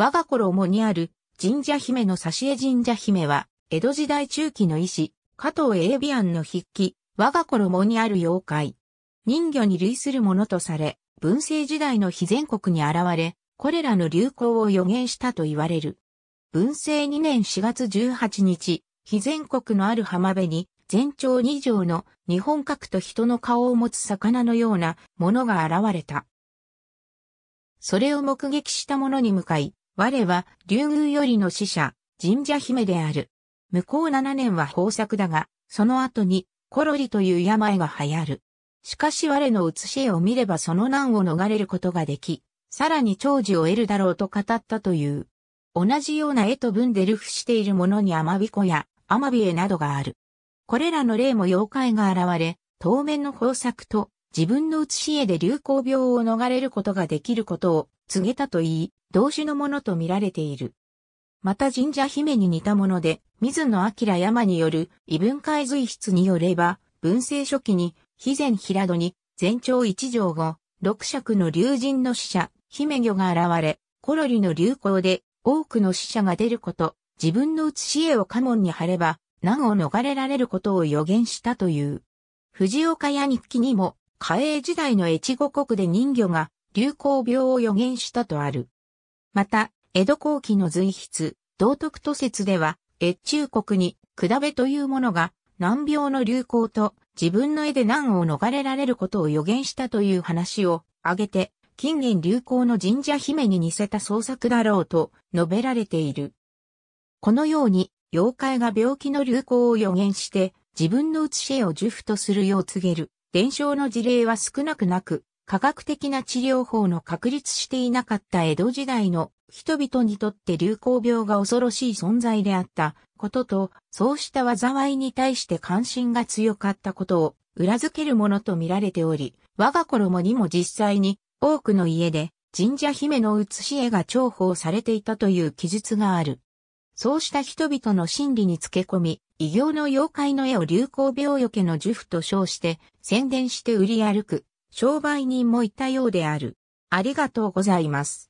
我が衣にある神社姫の挿絵神社姫は、江戸時代中期の医師、加藤英美ンの筆記、我が衣にある妖怪。人魚に類するものとされ、文政時代の非全国に現れ、これらの流行を予言したと言われる。文政2年4月18日、非全国のある浜辺に、全長2畳の日本核と人の顔を持つ魚のようなものが現れた。それを目撃した者に向かい、我は、竜宮よりの使者、神社姫である。向こう七年は豊作だが、その後に、コロリという病が流行る。しかし我の写し絵を見ればその難を逃れることができ、さらに長寿を得るだろうと語ったという。同じような絵と文で流布しているものにアマビコやアマビエなどがある。これらの例も妖怪が現れ、当面の豊作と自分の写し絵で流行病を逃れることができることを告げたといい、同種のものと見られている。また神社姫に似たもので、水野明山による異文解随筆によれば、文政初期に、肥前平戸に、全長一条後、六尺の竜神の死者、姫魚が現れ、コロリの流行で多くの死者が出ること、自分の写し絵を家紋に貼れば、難を逃れられることを予言したという。藤岡屋日記にも、嘉永時代の越後国で人魚が流行病を予言したとある。また、江戸後期の随筆、道徳都説では、越中国に、下べというものが、難病の流行と、自分の絵で難を逃れられることを予言したという話を挙げて、近年流行の神社姫に似せた創作だろうと述べられている。このように、妖怪が病気の流行を予言して、自分の写し絵を呪符とするよう告げる、伝承の事例は少なくなく、科学的な治療法の確立していなかった江戸時代の人々にとって流行病が恐ろしい存在であったことと、そうした災いに対して関心が強かったことを裏付けるものと見られており、我が衣にも実際に多くの家で神社姫の写し絵が重宝されていたという記述がある。そうした人々の心理につけ込み、異形の妖怪の絵を流行病よけの呪符と称して宣伝して売り歩く商売人もいたようである。ありがとうございます。